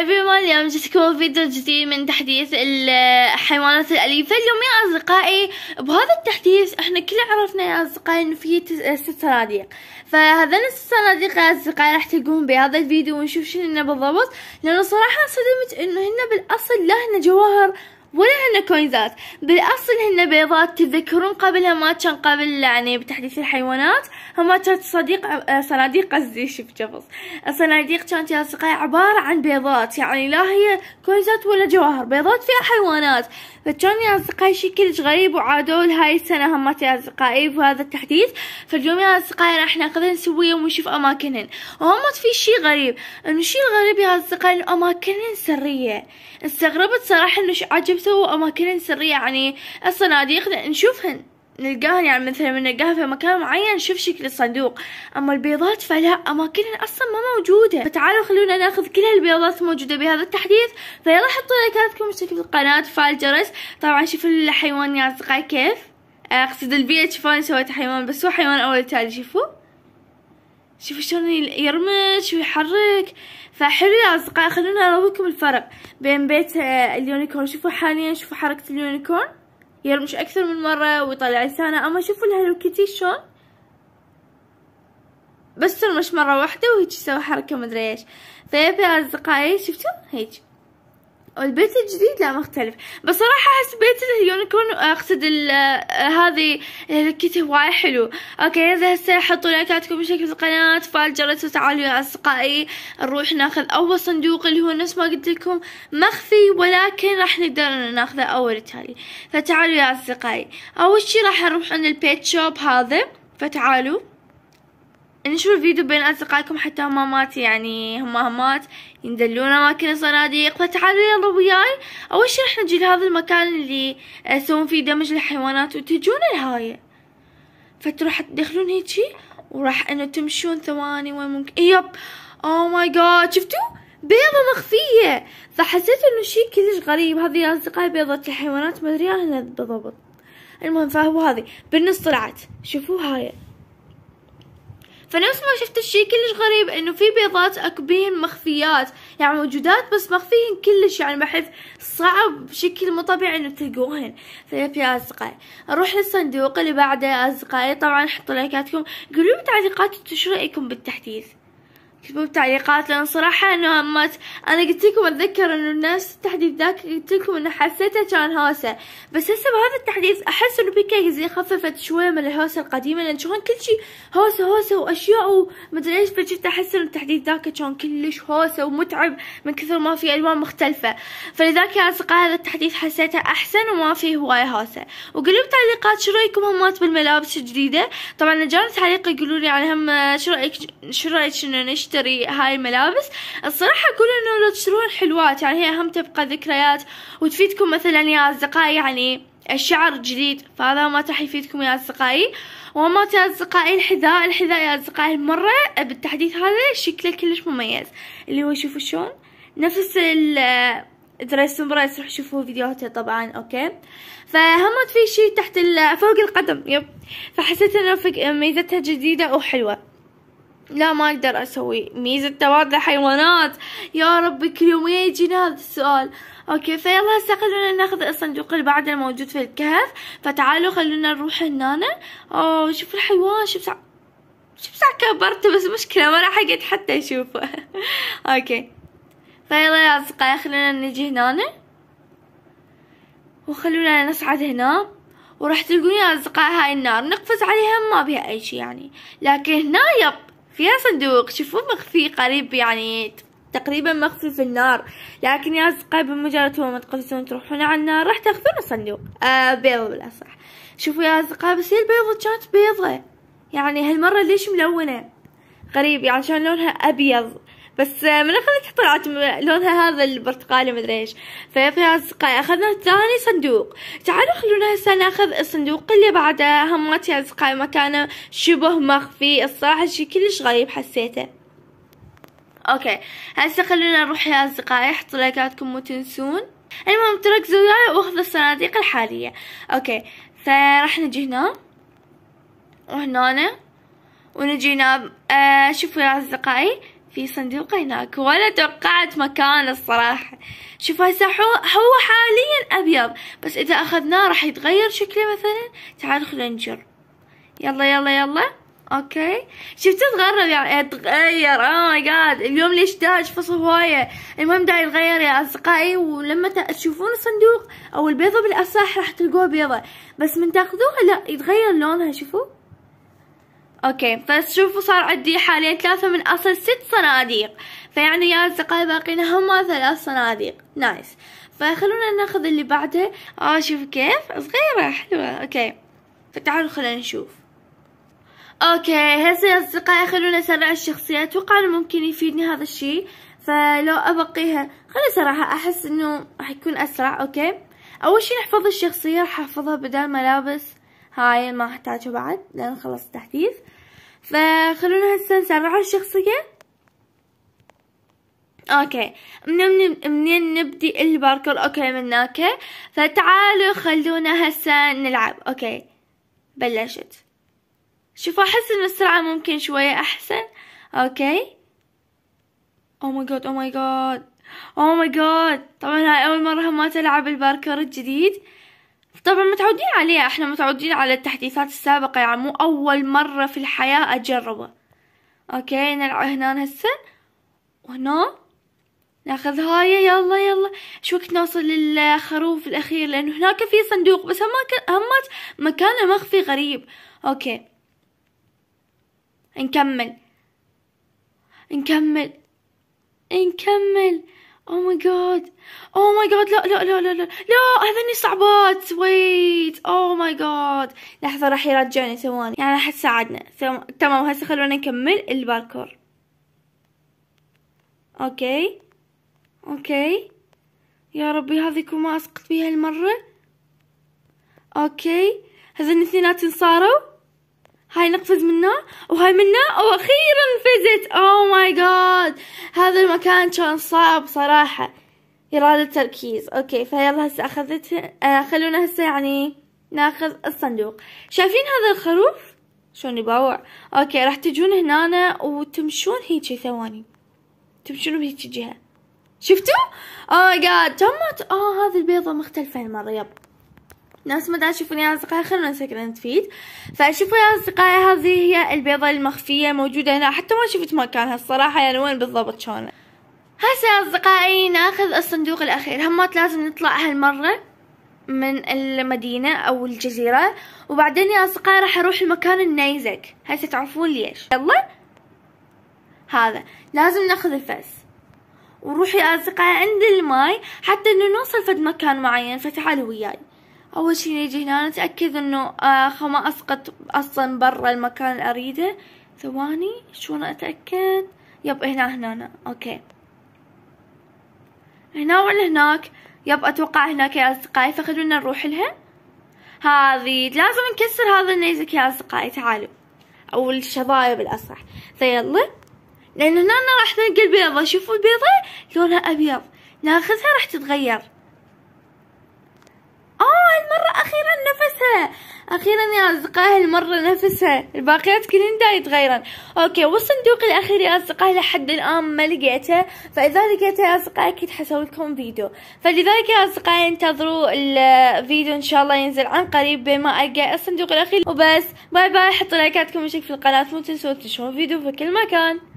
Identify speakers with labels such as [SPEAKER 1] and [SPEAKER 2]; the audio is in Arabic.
[SPEAKER 1] everyone اليوم جيتكم فيديو جديد من تحديث الحيوانات الأليفة اليوم يا أصدقائي بهذا التحديث احنا كل عرفنا يا أصدقائي إنه في ست صناديق فهذين الست صناديق يا أصدقائي راح تلقون بهذا الفيديو ونشوف شنو بالضبط لأنه صراحة صدمت إنه هن بالأصل لهن جواهر ولا هن كوينزات بالاصل هن بيضات تذكرون قبلها ما كان قبل يعني بتحديث الحيوانات هما كانت صديق صناديق قصدي شوف جفص الصناديق كانت يا اصدقائي عبارة عن بيضات يعني لا هي كوينزات ولا جواهر بيضات فيها حيوانات فكان يا اصدقائي شي كلش غريب وعادوا هاي السنة همات يا اصدقائي بهذا التحديث فاليوم يا اصدقائي راح ناخذهن سوية ونشوف اماكنهن وهم في شي غريب انه شي الغريب يا اصدقائي اماكنهن سرية استغربت صراحة انه عجب سووا أماكن سرية يعني الصناديق نشوفهن نلقاهن يعني مثلا نلقاها في مكان معين نشوف شكل الصندوق أما البيضات فلا أماكنها أصلا ما موجودة فتعالوا خلونا ناخذ كل البيضات الموجودة بهذا التحديث فيلا حطوا لايكاتكم واشتركوا في القناة وفعل الجرس طبعا شوفوا الحيوان يا أصدقائي كيف أقصد البيئة شوفوني سويت حيوان بس هو حيوان أول تالي شوفوا شوفوا شلون يرمش ويحرك فحلو يا اصدقاء خلونا اراويكم الفرق بين بيت آه، اليونيكورن شوفوا حاليا شوفوا حركة اليونيكورن يرمش اكثر من مرة ويطلع لسانه اما شوفوا الهلو كيتي شلون بس ترمش مرة واحدة وهيج يسوي حركة مدري ايش طيب يا اصدقائي شفتوا هيج والبيت الجديد لا مختلف بصراحة أحس بيت اليونيكورن اقصد ال آه، هذه الكيتي هواي حلو اوكي اذا هسه حطوا لايكاتكم بشكل القناة فعل جرس وتعالوا يا اصدقائي نروح ناخذ اول صندوق اللي هو نفس ما قلت لكم مخفي ولكن راح نقدر ناخذه اول تالي فتعالوا يا اصدقائي اول شي راح نروح عند البيت شوب هذا فتعالوا انشروا الفيديو بين أصدقائكم حتى همامات يعني همامات يندلون أماكن الصناديق فتعالوا يلا وياي أول شي راح نجي لهذا المكان اللي يسوون فيه دمج للحيوانات وتجون لهاي فتروح تدخلون هيجي وراح انه تمشون ثواني وين ممكن يب او ماي جاد شفتوا بيضة مخفية فحسيت انه شي كلش غريب هذه اصدقائي بيضة الحيوانات ما ادري انا بالضبط المهم فهو هذه بالنص طلعت شوفوا هاي فنفس ما شفت الشيء كلش غريب انه في بيضات اكو مخفيات يعني موجودات بس مخفيهن كلش يعني بحيث صعب بشكل مو طبيعي انه تلقوهن فيا طيب يا اصدقائي اروح للصندوق اللي بعده يا اصدقائي طبعا حطوا لايكاتكم قولوا لي بتعليقاتكم شو رايكم بالتحديث كتبوا بتعليقات لان صراحة انه همت انا قلت لكم اتذكر انه نفس التحديث ذاك قلت لكم انه حسيته كان هوسة بس هسه بهذا التحديث احس انه بيكا زي خففت شوية من الهوسة القديمة لان شلون كل شي هوسة هوسة واشياء ومدري ايش فشفت احس انه التحديث ذاك كان كلش هوسة ومتعب من كثر ما في الوان مختلفة فلذلك يا اصدقاء هذا التحديث حسيته احسن وما فيه هواية هوسة وقولوا بتعليقات شو رايكم همات بالملابس الجديدة طبعا جاني تعليق يقولوا لي على يعني هم شو رايك شو رايك انه تشتري هاي الملابس الصراحة اقول انه لو تشترون حلوات يعني هي أهم تبقى ذكريات وتفيدكم مثلا يا اصدقائي يعني الشعر جديد فهذا ما راح يفيدكم يا اصدقائي وما يا اصدقائي الحذاء الحذاء يا اصدقائي مرة بالتحديث هذا شكله كلش مميز اللي هو شوفوا شلون نفس ال دريس برايس رح تشوفوا فيديوهاتي طبعا اوكي فهمت في شيء تحت فوق القدم يب فحسيت انه ميزتها جديده وحلوه لا ما اقدر اسوي ميزة تواضع حيوانات يا رب كل يوم يجينا هذا السؤال اوكي فيلا هسه خلونا ناخذ الصندوق اللي بعده الموجود في الكهف فتعالوا خلونا نروح هنا اوه شوف الحيوان شوف شوف ساعة كبرته بس مشكلة ما راح اقعد حتى اشوفه اوكي فيلا يا اصدقائي خلونا نجي هنا وخلونا نصعد هنا وراح تلقون يا اصدقائي هاي النار نقفز عليها ما بها اي شيء يعني لكن هنا يب فيها صندوق شوفوه مخفي قريب يعني تقريبا مخفي في النار لكن يا أصدقائي بمجرد ما تقفزون تروحون على النار راح تاخذون الصندوق آه بيضة بالأصح شوفوا يا أصدقائي بس هي البيضة كانت بيضة يعني هالمرة ليش ملونة غريب يعني شلون لونها أبيض بس من اخذت طلعت لونها هذا البرتقالي مدري ايش فيا أصدقائي أخذنا ثاني صندوق تعالوا خلونا هسه ناخذ الصندوق اللي بعده همات يا أصدقائي مكانه شبه مخفي الصراحة شي كلش غريب حسيته اوكي هسه خلونا نروح يا اصدقائي احطوا لايكاتكم تنسون المهم تركزوا وياي واخذوا الصناديق الحالية اوكي فراح نجي هنا وهنا ونجي هنا آه شوفوا يا اصدقائي في صندوق هناك ولا توقعت مكان الصراحة شوف هسه هو حاليا أبيض بس إذا أخذناه راح يتغير شكله مثلا تعال خلينا نجر يلا يلا يلا اوكي شفت تغرب يعني تغير او oh ماي جاد اليوم ليش داج فصل هوايه المهم دا يتغير يا اصدقائي ولما تشوفون الصندوق او البيضه بالأصح راح تلقوها بيضه بس من تاخذوها لا يتغير لونها شوفوا اوكي فشوفوا صار عندي حاليا ثلاثة من اصل ست صناديق فيعني يا اصدقائي باقينا هما ثلاث صناديق نايس فخلونا ناخذ اللي بعده اه شوفوا كيف صغيرة حلوة اوكي فتعالوا خلونا نشوف اوكي هسه يا اصدقائي خلونا نسرع الشخصية اتوقع انه ممكن يفيدني هذا الشي فلو ابقيها خلي صراحة احس انه راح يكون اسرع اوكي اول شي نحفظ الشخصية راح احفظها بدال ملابس هاي ما احتاجه بعد لان خلص تحديث فخلونا هسه نسرع الشخصية اوكي منين منين نبدي الباركور اوكي من هناك فتعالوا خلونا هسه نلعب اوكي بلشت شوفوا احس ان السرعة ممكن شوية احسن اوكي او ماي جاد او ماي جاد او ماي جاد طبعا هاي اول مرة ما تلعب الباركور الجديد طبعا متعودين عليها احنا متعودين على التحديثات السابقة يعني مو اول مرة في الحياة اجربه اوكي نلعب هنا هسه وهنا ناخذ هاي يلا يلا شو وقت نوصل للخروف الاخير لانه هناك في صندوق بس هماك همات مكانه مخفي غريب اوكي نكمل نكمل نكمل او ماي جاد او ماي جاد لا لا لا لا لا لا هذني صعبات ويت او ماي جاد لحظه راح يرجعني ثواني يعني راح تساعدنا تمام هسه خلونا نكمل الباركور اوكي اوكي يا ربي هذه ما اسقط فيها المره اوكي هذني اثنيناتهم صاروا هاي نقفز منه وهاي منه واخيرا فزت او oh ماي جاد هذا المكان كان صعب صراحة إرادة تركيز اوكي فيلا هسه اخذت آه خلونا هسه يعني ناخذ الصندوق شايفين هذا الخروف شلون يباوع اوكي راح تجون هنا وتمشون هيك ثواني تمشون بهيك جهة شفتوا؟ اوه ماي جاد تمت اه هذه البيضة مختلفة المرة يب نفس ما تشوفوني يا اصدقائي خلونا نسكر تفيد فشوفوا يا اصدقائي هذه هي البيضة المخفية موجودة هنا حتى ما شفت مكانها الصراحة يعني وين بالضبط شلون هسه يا اصدقائي ناخذ الصندوق الاخير همات لازم نطلع هالمرة من المدينة او الجزيرة وبعدين يا اصدقائي راح اروح المكان النيزك هسه تعرفون ليش يلا هذا لازم ناخذ الفأس وروحي يا اصدقائي عند الماي حتى انه نوصل فد مكان معين فتعالوا وياي اول شي نيجي هنا نتأكد انه آخ آه، ما اسقط اصلا برا المكان اللي اريده ثواني شلون اتأكد يب هنا هنا اوكي هنا ولا هناك يب اتوقع هناك يا اصدقائي فخلونا نروح لها هذي لازم نكسر هذا النيزك يا اصدقائي تعالوا او الشظايا بالاصح فيلا لان هنا راح نلقى البيضة شوفوا البيضة لونها ابيض ناخذها راح تتغير اه المرة اخيرا نفسها اخيرا يا اصدقائي المرة نفسها الباقيات كلهن دا يتغيرن اوكي والصندوق الاخير يا اصدقائي لحد الان ما لقيته فاذا لقيته يا اصدقائي اكيد حسوي لكم فيديو فلذلك يا اصدقائي انتظروا الفيديو ان شاء الله ينزل عن قريب بين ما القى الصندوق الاخير وبس باي باي حطوا لايكاتكم وشيك في القناة مو تنسوا تنشرون الفيديو في كل مكان